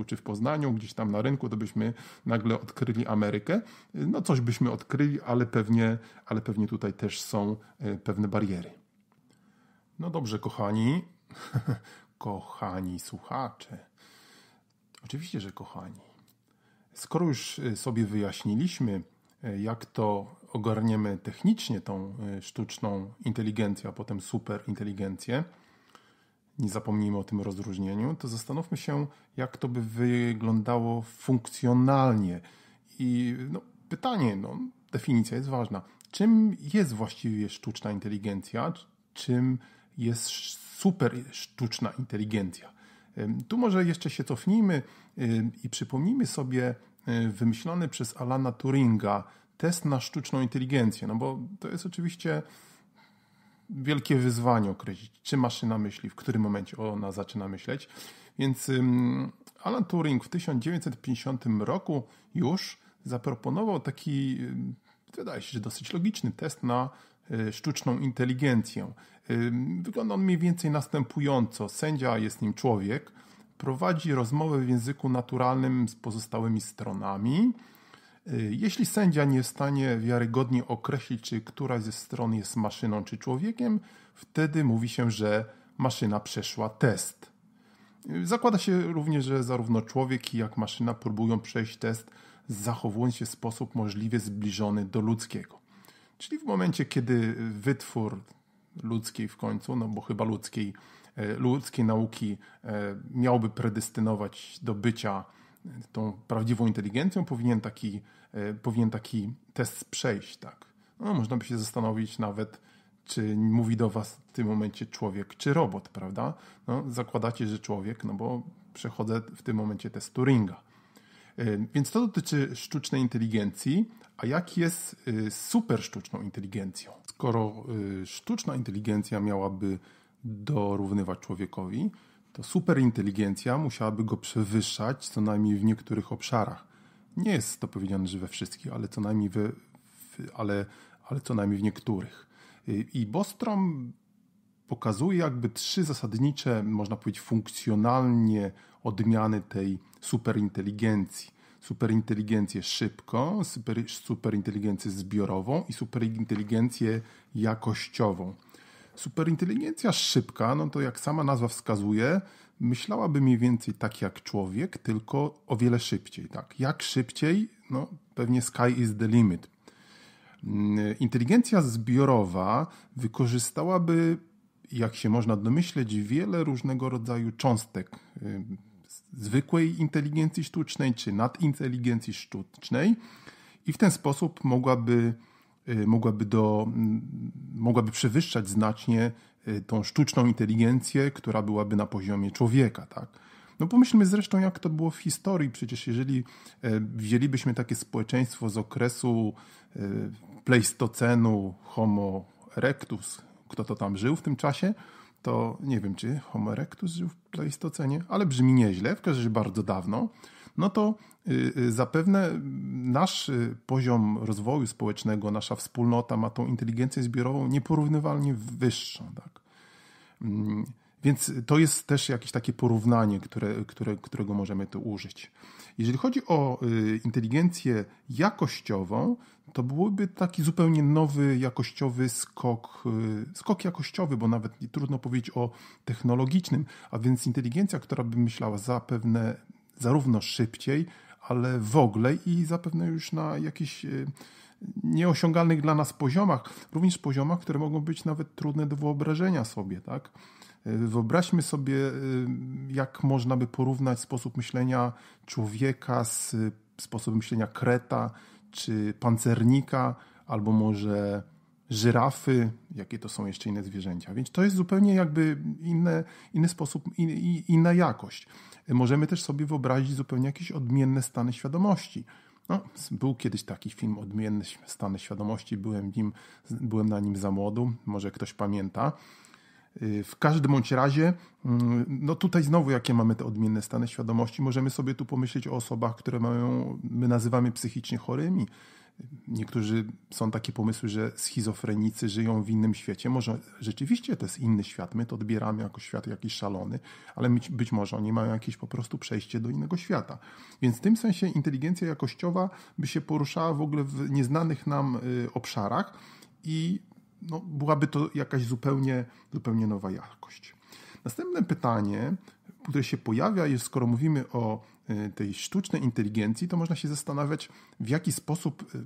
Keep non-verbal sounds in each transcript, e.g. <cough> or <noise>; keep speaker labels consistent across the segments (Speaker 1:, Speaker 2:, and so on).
Speaker 1: Gdańsku czy w Poznaniu, gdzieś tam na rynku, to byśmy nagle odkryli Amerykę. No coś byśmy odkryli, ale pewnie, ale pewnie tutaj też są e, pewne bariery. No dobrze, kochani, <laughs> kochani słuchacze. Oczywiście, że kochani. Skoro już e, sobie wyjaśniliśmy, e, jak to ogarniemy technicznie tą sztuczną inteligencję, a potem superinteligencję, nie zapomnijmy o tym rozróżnieniu, to zastanówmy się, jak to by wyglądało funkcjonalnie. I no, pytanie, no, definicja jest ważna. Czym jest właściwie sztuczna inteligencja? Czym jest super sztuczna inteligencja? Tu może jeszcze się cofnijmy i przypomnijmy sobie y, wymyślony przez Alana Turinga test na sztuczną inteligencję, no bo to jest oczywiście wielkie wyzwanie określić, czy maszyna myśli, w którym momencie ona zaczyna myśleć. Więc Alan Turing w 1950 roku już zaproponował taki, wydaje się, że dosyć logiczny test na y, sztuczną inteligencję. Wygląda on mniej więcej następująco. Sędzia jest nim człowiek, prowadzi rozmowę w języku naturalnym z pozostałymi stronami. Y, jeśli sędzia nie jest w stanie wiarygodnie określić, czy któraś ze stron jest maszyną czy człowiekiem, wtedy mówi się, że maszyna przeszła test. Y, zakłada się również, że zarówno człowiek, jak maszyna próbują przejść test, zachowując się w sposób możliwie zbliżony do ludzkiego. Czyli w momencie, kiedy wytwór ludzkiej w końcu, no bo chyba ludzkiej, e, ludzkiej nauki e, miałby predestynować do bycia tą prawdziwą inteligencją powinien taki, e, powinien taki test przejść, tak. No, można by się zastanowić nawet, czy mówi do was w tym momencie człowiek czy robot, prawda? No, zakładacie, że człowiek, no bo przechodzę w tym momencie test Turinga. E, więc to dotyczy sztucznej inteligencji, a jak jest e, super sztuczną inteligencją? Skoro sztuczna inteligencja miałaby dorównywać człowiekowi, to superinteligencja musiałaby go przewyższać, co najmniej w niektórych obszarach. Nie jest to powiedziane, że we wszystkich, ale co najmniej, we, w, ale, ale co najmniej w niektórych. Y, I Bostrom pokazuje jakby trzy zasadnicze, można powiedzieć, funkcjonalnie odmiany tej superinteligencji. Superinteligencję szybką, superinteligencję zbiorową i superinteligencję jakościową. Superinteligencja szybka, no to jak sama nazwa wskazuje, myślałaby mniej więcej tak jak człowiek, tylko o wiele szybciej. Tak? Jak szybciej? No, pewnie sky is the limit. Mm, inteligencja zbiorowa wykorzystałaby, jak się można domyśleć, wiele różnego rodzaju cząstek y, zwykłej inteligencji sztucznej czy nadinteligencji sztucznej i w ten sposób mogłaby Y, mogłaby, do, mm, mogłaby przewyższać znacznie y, tą sztuczną inteligencję, która byłaby na poziomie człowieka, tak? No pomyślmy zresztą, jak to było w historii. Przecież jeżeli e, wzięlibyśmy takie społeczeństwo z okresu e, pleistocenu Homo erectus, kto to tam żył w tym czasie, to nie wiem, czy Homo erectus żył w pleistocenie, ale brzmi nieźle, w każdym razie bardzo dawno no to y, y, zapewne nasz y, poziom rozwoju społecznego, nasza wspólnota ma tą inteligencję zbiorową nieporównywalnie wyższą. Tak? Mm, więc to jest też jakieś takie porównanie, które, które, którego możemy tu użyć. Jeżeli chodzi o inteligencję jakościową, to byłby taki zupełnie nowy jakościowy skok, skok jakościowy, bo nawet trudno powiedzieć o technologicznym, a więc inteligencja, która by myślała zapewne zarówno szybciej, ale w ogóle i zapewne już na jakichś e, nieosiągalnych dla nas poziomach, również poziomach, które mogą być nawet trudne do wyobrażenia sobie, tak? E, wyobraźmy sobie, e, jak można by porównać sposób myślenia człowieka z sposobem myślenia kreta czy pancernika, albo może żyrafy, jakie to są jeszcze inne zwierzęcia. Więc to jest zupełnie jakby inne, inny sposób, in, inna jakość. Możemy też sobie wyobrazić zupełnie jakieś odmienne stany świadomości. No, był kiedyś taki film Odmienne stany świadomości, byłem, nim, byłem na nim za młodu, może ktoś pamięta. Y, w każdym bądź razie, mm, no tutaj znowu jakie mamy te odmienne stany świadomości, możemy sobie tu pomyśleć o osobach, które mają, my nazywamy psychicznie chorymi, niektórzy są takie pomysły, że schizofrenicy żyją w innym świecie. Może rzeczywiście to jest inny świat, my to odbieramy jako świat jakiś szalony, ale być, być może oni mają jakieś po prostu przejście do innego świata. Więc w tym sensie inteligencja jakościowa by się poruszała w ogóle w nieznanych nam y, obszarach i no, byłaby to jakaś zupełnie, zupełnie nowa jakość. Następne pytanie które się pojawia jest, skoro mówimy o e, tej sztucznej inteligencji, to można się zastanawiać, w jaki sposób e,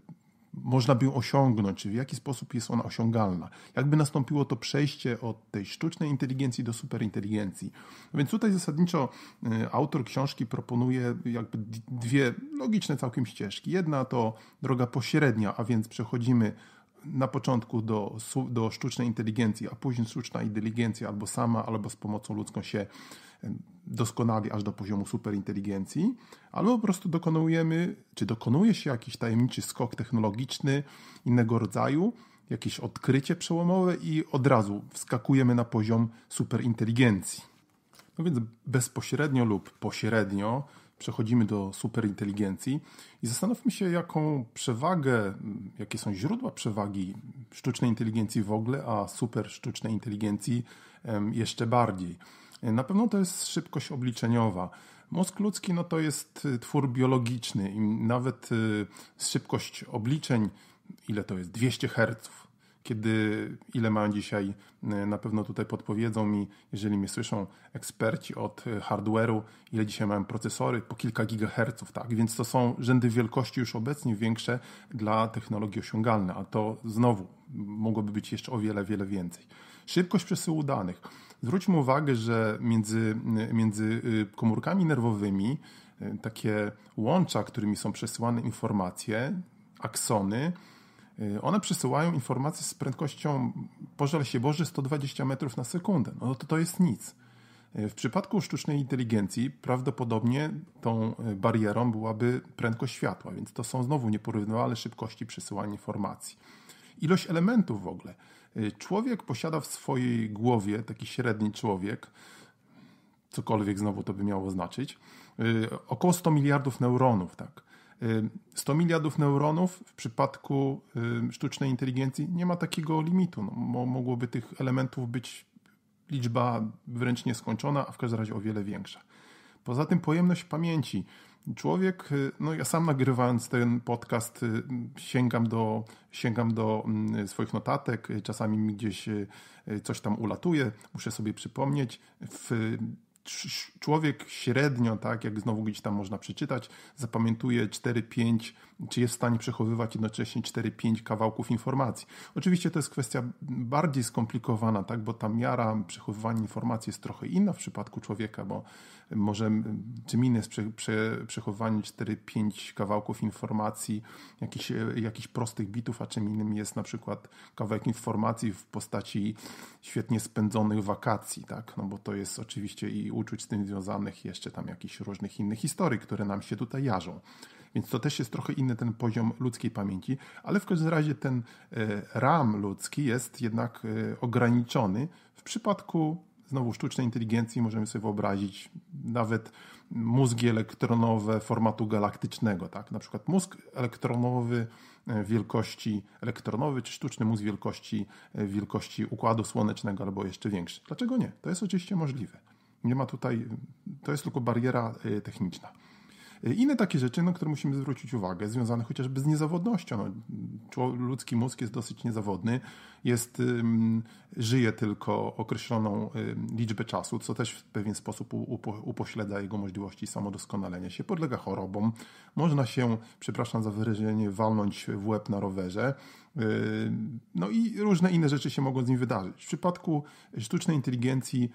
Speaker 1: można by ją osiągnąć, czy w jaki sposób jest ona osiągalna. Jakby nastąpiło to przejście od tej sztucznej inteligencji do superinteligencji. No więc tutaj zasadniczo e, autor książki proponuje jakby dwie logiczne całkiem ścieżki. Jedna to droga pośrednia, a więc przechodzimy na początku do, do sztucznej inteligencji, a później sztuczna inteligencja albo sama, albo z pomocą ludzką się doskonali aż do poziomu superinteligencji, albo po prostu dokonujemy, czy dokonuje się jakiś tajemniczy skok technologiczny innego rodzaju, jakieś odkrycie przełomowe i od razu wskakujemy na poziom superinteligencji. No więc bezpośrednio lub pośrednio przechodzimy do superinteligencji i zastanówmy się, jaką przewagę, jakie są źródła przewagi sztucznej inteligencji w ogóle, a super sztucznej inteligencji jeszcze bardziej. Na pewno to jest szybkość obliczeniowa. Mózg ludzki no to jest y, twór biologiczny i nawet y, szybkość obliczeń, ile to jest 200 Hz, kiedy ile mają dzisiaj, e, na pewno tutaj podpowiedzą mi, jeżeli mnie słyszą eksperci od e, hardware'u, ile dzisiaj mają procesory, po kilka gigaherców, tak, więc to są rzędy wielkości już obecnie większe dla technologii osiągalne, a to znowu mogłoby być jeszcze o wiele, wiele więcej. Szybkość przesyłu danych. Zwróćmy uwagę, że między, e, między komórkami nerwowymi takie łącza, którymi są przesyłane informacje, aksony, Y, one przesyłają informacje z prędkością, pożal się Boże, 120 metrów na sekundę. No to to jest nic. Y, w przypadku sztucznej inteligencji prawdopodobnie tą y, barierą byłaby prędkość światła, więc to są znowu nieporównywalne szybkości przesyłania informacji. Ilość elementów w ogóle. Człowiek posiada w swojej głowie, taki średni człowiek, cokolwiek znowu to by miało znaczyć, około 100 miliardów neuronów, tak. 100 miliardów neuronów w przypadku sztucznej inteligencji nie ma takiego limitu. No, mogłoby tych elementów być liczba wręcz nieskończona, a w każdym razie o wiele większa. Poza tym pojemność pamięci. Człowiek, y, no ja sam nagrywając ten podcast, y, sięgam do, sięgam do mm, swoich notatek, czasami mi gdzieś y, coś tam ulatuje, muszę sobie przypomnieć. W człowiek średnio, tak jak znowu gdzieś tam można przeczytać, zapamiętuje 4-5 czy jest w stanie przechowywać jednocześnie 4-5 kawałków informacji. Oczywiście to jest kwestia bardziej skomplikowana, tak, bo ta miara przechowywania informacji jest trochę inna w przypadku człowieka, bo może czym innym jest prze, prze, przechowywanie 4-5 kawałków informacji, jakichś, jakichś prostych bitów, a czym innym jest na przykład kawałek informacji w postaci świetnie spędzonych wakacji, tak, no bo to jest oczywiście i uczuć z tym związanych jeszcze tam jakichś różnych innych historii, które nam się tutaj jarzą. Więc to też jest trochę inny ten poziom ludzkiej pamięci, ale w każdym razie ten e, ram ludzki jest jednak e, ograniczony. W przypadku znowu sztucznej inteligencji możemy sobie wyobrazić nawet mózgi elektronowe formatu galaktycznego, tak? Na przykład mózg elektronowy e, wielkości elektronowej, czy sztuczny mózg wielkości, wielkości układu słonecznego albo jeszcze większy. Dlaczego nie? To jest oczywiście możliwe. Nie ma tutaj, to jest tylko bariera techniczna. Y, inne takie rzeczy, na no, które musimy zwrócić uwagę, związane chociażby z niezawodnością. No, ludzki mózg jest dosyć niezawodny, jest, żyje tylko określoną liczbę czasu, co też w pewien sposób upośledza jego możliwości samodoskonalenia się, podlega chorobom. Można się, przepraszam za wyrażenie, walnąć w łeb na rowerze. Y, no i różne inne rzeczy się mogą z nim wydarzyć. W przypadku sztucznej inteligencji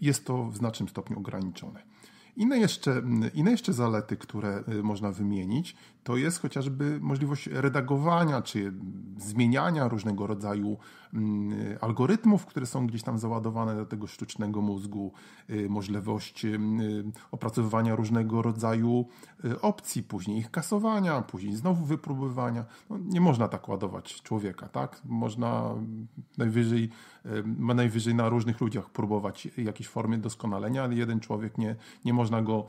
Speaker 1: jest to w znacznym stopniu ograniczone. Inne jeszcze, inne jeszcze zalety, które y, można wymienić, to jest chociażby możliwość redagowania czy zmieniania różnego rodzaju mm, algorytmów, które są gdzieś tam załadowane do tego sztucznego mózgu, y, możliwość y, y, opracowywania różnego rodzaju opcji, później ich kasowania, później znowu wypróbowania. No, nie można tak ładować człowieka, tak? Można najwyżej, najwyżej na różnych ludziach próbować jakieś formy doskonalenia, ale jeden człowiek nie, nie można go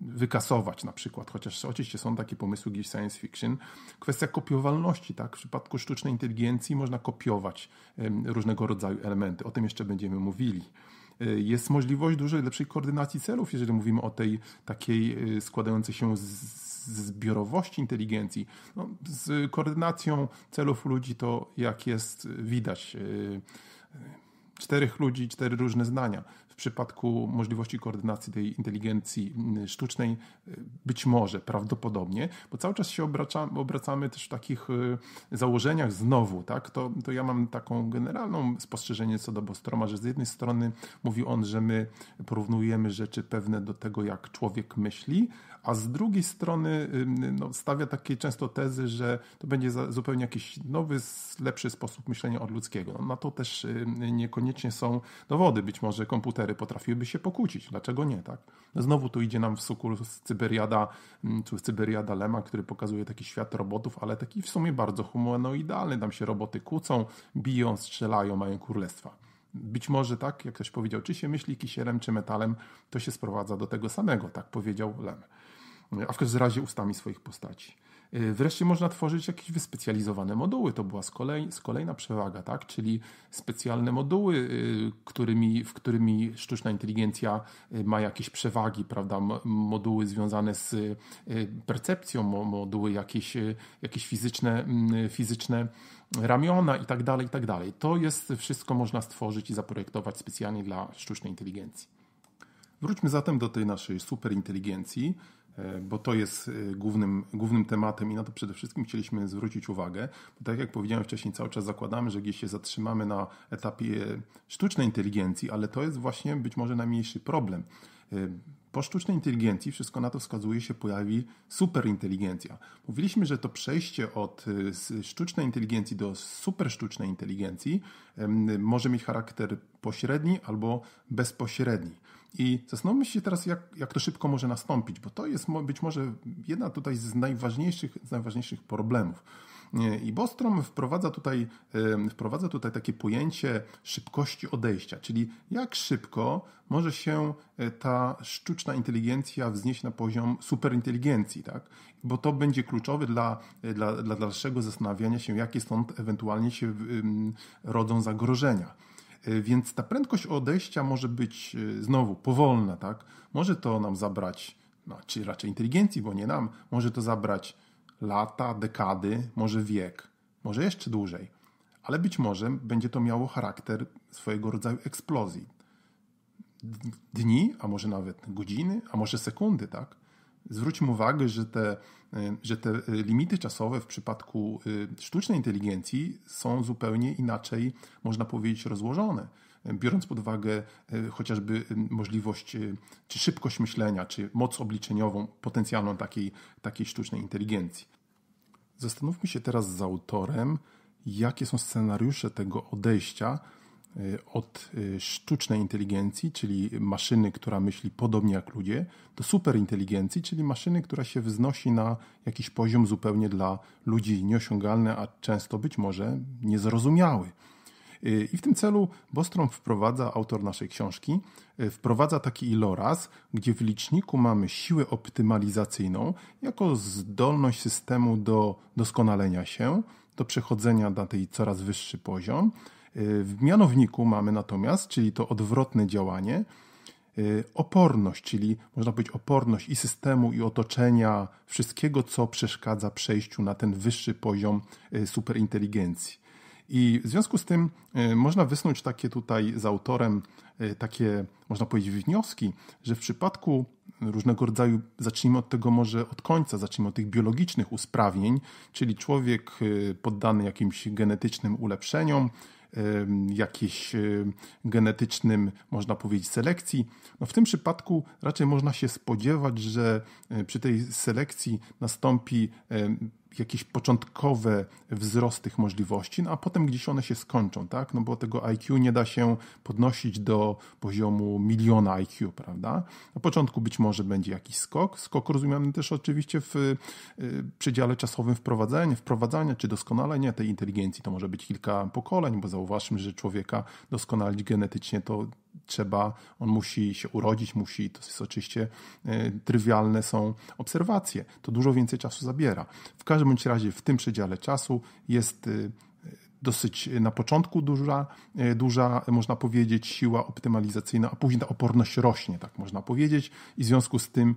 Speaker 1: wykasować na przykład, chociaż oczywiście są takie pomysły gdzieś science fiction. Kwestia kopiowalności, tak? W przypadku sztucznej inteligencji można kopiować różnego rodzaju elementy. O tym jeszcze będziemy mówili e, jest możliwość dużej lepszej koordynacji celów, jeżeli mówimy o tej takiej e, składającej się z, z zbiorowości inteligencji. No, z koordynacją celów ludzi to jak jest widać. E, czterech ludzi, cztery różne zdania przypadku możliwości koordynacji tej inteligencji mm, sztucznej y, być może, prawdopodobnie, bo cały czas się obracamy, obracamy też w takich y, założeniach znowu, tak? To, to ja mam taką generalną spostrzeżenie co do Bostroma, że z jednej strony mówi on, że my porównujemy rzeczy pewne do tego, jak człowiek myśli, a z drugiej strony no, stawia takie często tezy, że to będzie zupełnie jakiś nowy, lepszy sposób myślenia od ludzkiego. No, na to też niekoniecznie są dowody. Być może komputery komputery potrafiłyby się pokłócić. Dlaczego nie, tak? Znowu tu idzie nam w sukurs Cyberiada, czy mm, Cyberiada Lema, który pokazuje taki świat robotów, ale taki w sumie bardzo humanoidalny. Tam się roboty kłócą, biją, strzelają, mają królestwa. Być może tak, jak ktoś powiedział, czy się myśli kisierem, czy metalem, to się sprowadza do tego samego, tak powiedział Lem. A w każdym razie ustami swoich postaci. Y, wreszcie można tworzyć jakieś wyspecjalizowane moduły. To była z kolei, z kolejna przewaga, tak? czyli specjalne moduły, y, którymi, w którymi sztuczna inteligencja y, ma jakieś przewagi, prawda? moduły związane z percepcją, moduły jakieś, jakieś fizyczne, fizyczne ramiona i tak dalej, i tak dalej. To jest wszystko można stworzyć i zaprojektować specjalnie dla sztucznej inteligencji. Wróćmy zatem do tej naszej superinteligencji. E, bo to jest e, głównym, głównym tematem i na to przede wszystkim chcieliśmy zwrócić uwagę. Bo tak jak powiedziałem wcześniej, cały czas zakładamy, że gdzieś się zatrzymamy na etapie sztucznej inteligencji, ale to jest właśnie być może najmniejszy problem. E, po sztucznej inteligencji, wszystko na to wskazuje, się pojawi superinteligencja. Mówiliśmy, że to przejście od sztucznej inteligencji do supersztucznej inteligencji może mieć charakter pośredni albo bezpośredni. I zastanówmy się teraz, jak, jak to szybko może nastąpić, bo to jest być może jedna tutaj z najważniejszych, z najważniejszych problemów. I Bostrom wprowadza tutaj, wprowadza tutaj takie pojęcie szybkości odejścia, czyli jak szybko może się e, ta sztuczna inteligencja wznieść na poziom superinteligencji, tak? bo to będzie kluczowe dla, e, dla, dla dalszego zastanawiania się, jakie stąd ewentualnie się rodzą zagrożenia. E, więc ta prędkość odejścia może być e, znowu powolna, tak? Może to nam zabrać, no, czy raczej inteligencji, bo nie nam, może to zabrać lata, dekady, może wiek, może jeszcze dłużej, ale być może będzie to miało charakter swojego rodzaju eksplozji. Dni, a może nawet godziny, a może sekundy, tak? Zwróćmy uwagę, że te, e, że te e, limity czasowe w przypadku e, sztucznej inteligencji są zupełnie inaczej, można powiedzieć, rozłożone. Biorąc pod uwagę chociażby możliwość czy szybkość myślenia, czy moc obliczeniową potencjalną takiej, takiej sztucznej inteligencji. Zastanówmy się teraz z autorem, jakie są scenariusze tego odejścia, Y, od y, sztucznej inteligencji, czyli maszyny, która myśli podobnie jak ludzie, do superinteligencji, czyli maszyny, która się wznosi na jakiś poziom zupełnie dla ludzi nieosiągalny, a często być może niezrozumiały. Y, I w tym celu Bostrom wprowadza, autor naszej książki, wprowadza taki iloraz, gdzie w liczniku mamy siłę optymalizacyjną jako zdolność systemu do doskonalenia się, do przechodzenia na tej coraz wyższy poziom, Y, w mianowniku mamy natomiast, czyli to odwrotne działanie, y, oporność, czyli można powiedzieć oporność i systemu, i otoczenia, wszystkiego, co przeszkadza przejściu na ten wyższy poziom y, superinteligencji. I w związku z tym można wysnuć takie tutaj z autorem takie, można powiedzieć, wnioski, że w przypadku różnego rodzaju, zacznijmy od tego może od końca, zacznijmy od tych biologicznych usprawnień, czyli człowiek poddany jakimś genetycznym ulepszeniom, jakiejś genetycznym, można powiedzieć, selekcji. No w tym przypadku raczej można się spodziewać, że e, przy tej selekcji nastąpi jakieś początkowe wzrost tych możliwości, no a potem gdzieś one się skończą, tak? No bo tego IQ nie da się podnosić do poziomu miliona IQ, prawda? Na początku być może będzie jakiś skok, skok rozumiany też oczywiście w y, przedziale czasowym wprowadzenia, wprowadzania czy doskonalenia tej inteligencji. To może być kilka pokoleń, bo zauważmy, że człowieka doskonalić genetycznie to trzeba, on musi się urodzić, musi, to jest oczywiście e, trywialne są obserwacje. To dużo więcej czasu zabiera. W każdym bądź razie w tym przedziale czasu jest e, dosyć na początku duża, e, duża, można powiedzieć, siła optymalizacyjna, a później ta oporność rośnie, tak można powiedzieć, i w związku z tym